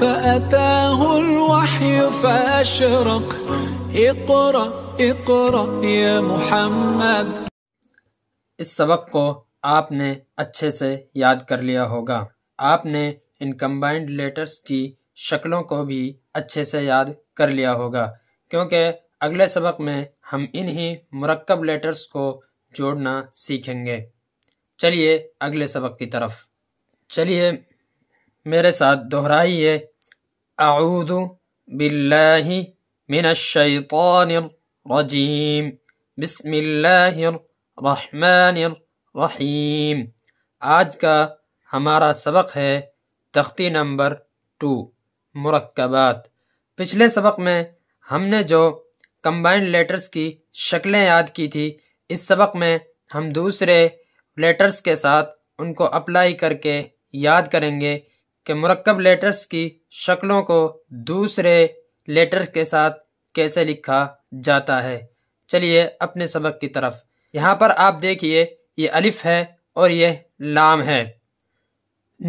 فأتاه الوحي فأشرق اقرأ اقرأ يا محمد इस सबक को आपने अच्छे से याद कर लिया होगा आपने इन कंबाइंड लेटर्स की शक्लों को भी अच्छे से याद कर लिया होगा क्योंकि अगले सबक में हम इन्हीं मरकब लेटर्स को जोड़ना सीखेंगे चलिए अगले सबक की तरफ चलिए मेरे साथ दोहराइए आऊद बिल्लाहि मिनशैतानिर्रजीम बिस्मिल्लाहिर्रहमानिर्रहीम आज का हमारा सबक है तख्ती नंबर टू मरकबात पिछले सबक में हमने जो कंबाइंड लेटर्स की शक्लें याद की थी इस सबक में हम दूसरे लेटर्स के साथ उनको अप्लाई करके याद करेंगे कि मरकब लेटर्स की शक्लों को दूसरे लेटर्स के साथ कैसे लिखा जाता है चलिए अपने सबक की तरफ यहाँ पर आप देखिए ये अलिफ है और ये लाम है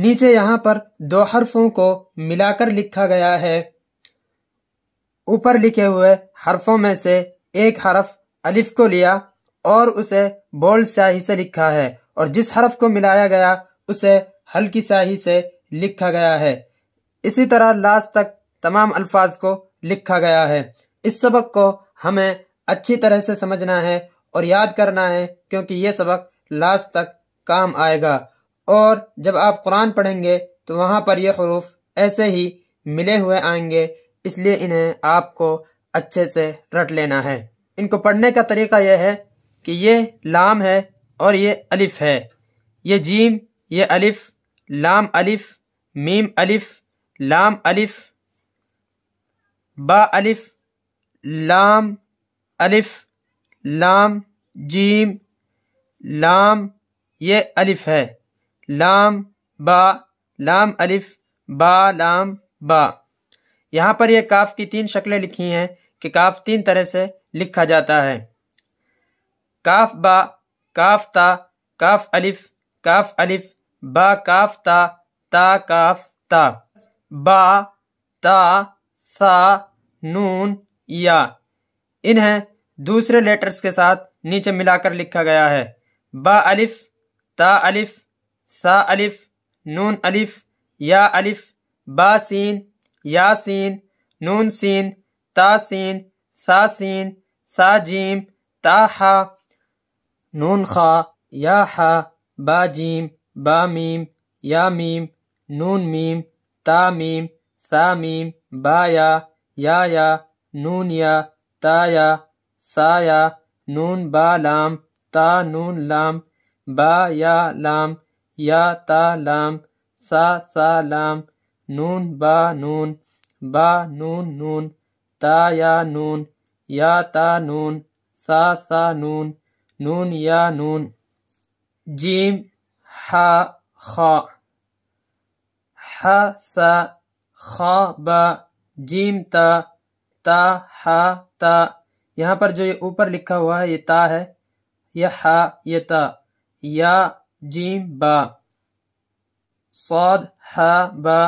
नीचे यहाँ पर दो हरफों को मिलाकर लिखा गया है ऊपर लिखे हुए हरफों में से एक हरफ अलिफ को लिया और उसे बोल्ड स्याही से लिखा है और जिस हरफ को मिलाया गया उसे हल्की स्याही से लिखा गया है इसी तरह लास्ट तक तमाम अल्फाज को लिखा गया है इस सबक को हमें अच्छी तरह से समझना है और याद करना है क्योंकि ये सबक लास्ट तक काम आएगा और जब आप कुरान पढ़ेंगे तो वहाँ पर ये हरूफ ऐसे ही मिले हुए आएंगे इसलिए इन्हें आपको अच्छे से रट लेना है इनको पढ़ने का तरीका यह है कि ये लाम है और ये अलिफ है ये जीम ये अलिफ लाम अलिफ मीम अलिफ लाम अलिफ बा अलिफ लाम अलिफ लाम जीम लाम ये अलिफ है लाम बा लाम अलिफ बा लाम बा यहाँ पर यह काफ की तीन शक्लें लिखी हैं कि काफ तीन तरह से लिखा जाता है काफ बा काफ ता काफ अलिफ काफ अलिफ बा काफ ता ता काफ ता बा ता सा नून या इन्हें दूसरे लेटर्स के साथ नीचे मिलाकर लिखा गया है बा अलिफ ता अलिफ सा अलिफ नून अलिफ या अलिफ बा सीन या सीन नून सीन ता सीन सा सीन सा जीम ता हा नून खा या हा बा gym با ميم يا ميم نون ميم تا ميم ثا ميم بايا يا يا نون يا تايا سايا نون با لام تا نون لام با يا لام يا تا لام سا سا لام نون با نون با نون نون تا يا نون يا تا نون سا سا نون نون يا نون جيم ha kha ha sa खा ब जीम ता ता हा ता यहाँ पर जो ये ऊपर लिखा हुआ है ये ता है यह हा ये ता या जीम बा सौद हा बा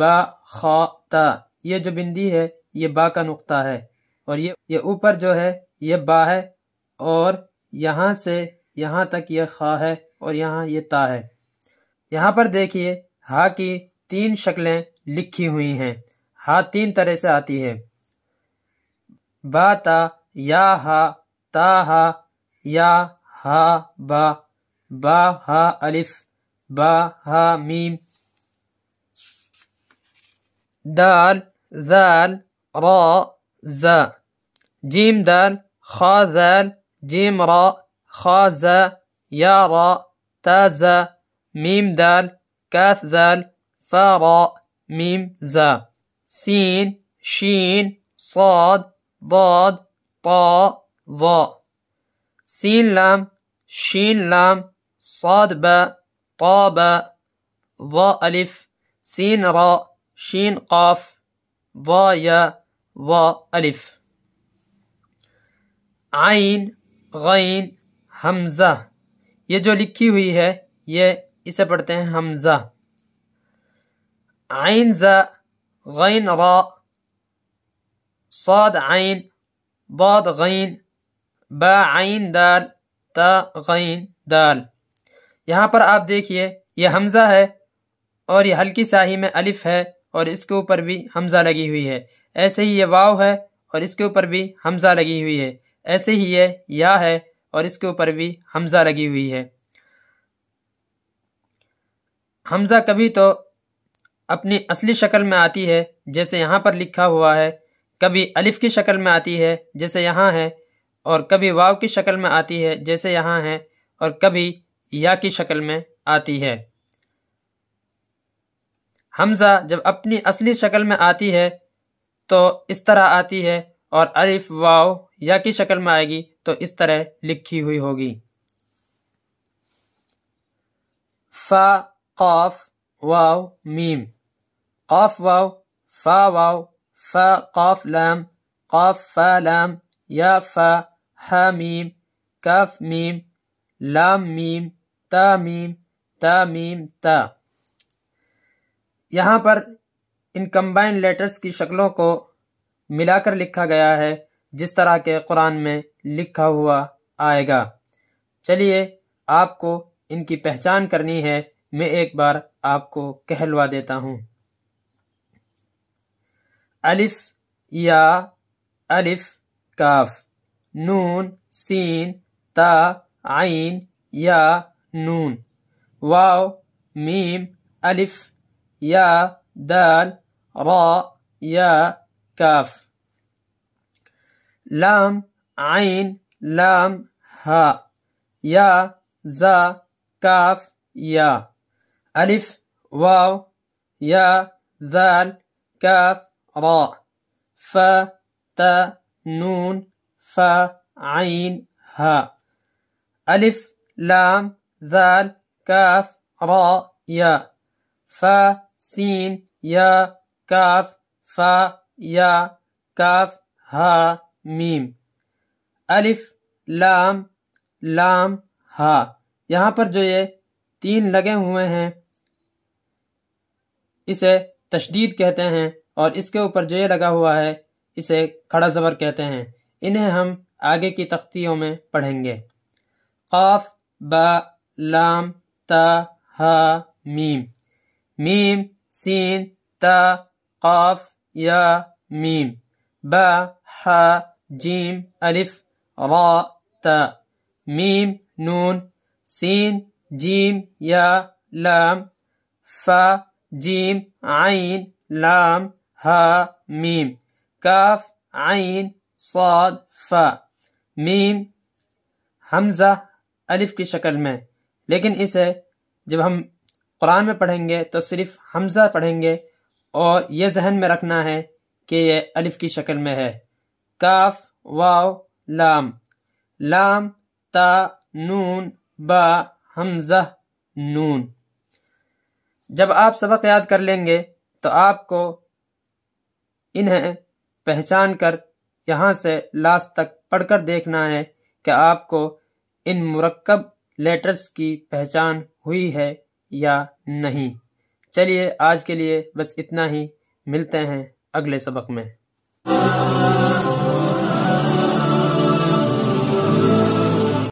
बा खा ता ये जो बिंदी है ये बा का नुक्ता है और ये ये ऊपर जो है ये बा है और यहाँ से यहाँ तक ये खा है और यहाँ ये ता है यहाँ पर देखिए हा की तीन शक्लें लिखी हुई हैं हा तीन तरह से आती है बा ता या हा ता हा या हा बा बा हा अलिफ बा हा मीम दाल जाल रा जा जीम दाल खा ذال जीम रा खा जा या रा تازا ميم دال كاف ذال فراء ميم زا سين شين صاد ضاد طاء ظاء سين لام شين لام صاد باء طاء باء ظاء ألف سين راء شين قاف ضاء ياء ظاء ألف عين غين همزة ये जो लिखी हुई है ये इसे पढ़ते हैं हमज़ा आइन ज़ैन गैन आइन बद गैन ब आइन दाल ता गैन दाल यहाँ पर आप देखिए यह हमज़ा है और यह हल्की शाही में अलिफ है और इसके ऊपर भी हमज़ा लगी हुई है ऐसे ही ये वाव है और इसके ऊपर भी हमज़ा लगी हुई है ऐसे ही ये या है और इसके ऊपर भी हमज़ा लगी हुई है हमज़ा कभी तो अपनी असली शक्ल में आती है जैसे यहाँ पर लिखा हुआ है कभी अलिफ की शक्ल में आती है जैसे यहाँ है और कभी वाव की शक्ल में आती है जैसे यहाँ है और कभी या की शक्ल में आती है हमज़ा जब अपनी असली शक्ल में आती है तो इस तरह आती है और अरिफ वाव या की शक्ल में आएगी तो इस तरह लिखी हुई होगी फा कौफ वाव मीम कौफ वाव फा वाव फा कौफ लाम कौफ फा लाम या फा हा मीम कफ मीम लाम मीम ता मीम ता मीम ता यहाँ पर इन कंबाइन लेटर्स की शक्लों को मिलाकर लिखा गया है जिस तरह के कुरान में लिखा हुआ आएगा चलिए आपको इनकी पहचान करनी है मैं एक बार आपको कहलवा देता हूँ अलिफ या अलिफ काफ नून सीन ता आइन या नून वाव मीम अलिफ या दाल रा या كاف لام عين لام ها يا زا كاف يا ألف واو يا ذال كاف راء ف تا نون ف عين ها ألف لام ذال كاف راء يا ف سين يا كاف فا या काफ हा मीम अलिफ लाम लाम हा यहाँ पर जो ये तीन लगे हुए हैं इसे तशदीद कहते हैं और इसके ऊपर जो ये लगा हुआ है इसे खड़ा ज़बर कहते हैं इन्हें हम आगे की तख्तियों में पढ़ेंगे काफ बा लाम ता हा मीम मीम सीन ता काफ या मीम ब ह जीम अलिफ रा त मीम नून सीन जीम या लाम फ जीम आइन लाम ह मीम काफ आइन साद फ मीम हमजा अलिफ की शक्ल में लेकिन इसे जब हम कुरान में पढ़ेंगे तो सिर्फ हमजा पढ़ेंगे और ये जहन में रखना है कि ये अलिफ की शक्ल में है काफ वाव लाम लाम ता नून बा हमजा नून जब आप सबक याद कर लेंगे तो आपको इन्हें पहचान कर यहाँ से लास्ट तक पढ़कर देखना है कि आपको इन मुरक्कब लेटर्स की पहचान हुई है या नहीं चलिए आज के लिए बस इतना ही मिलते हैं अगले सबक में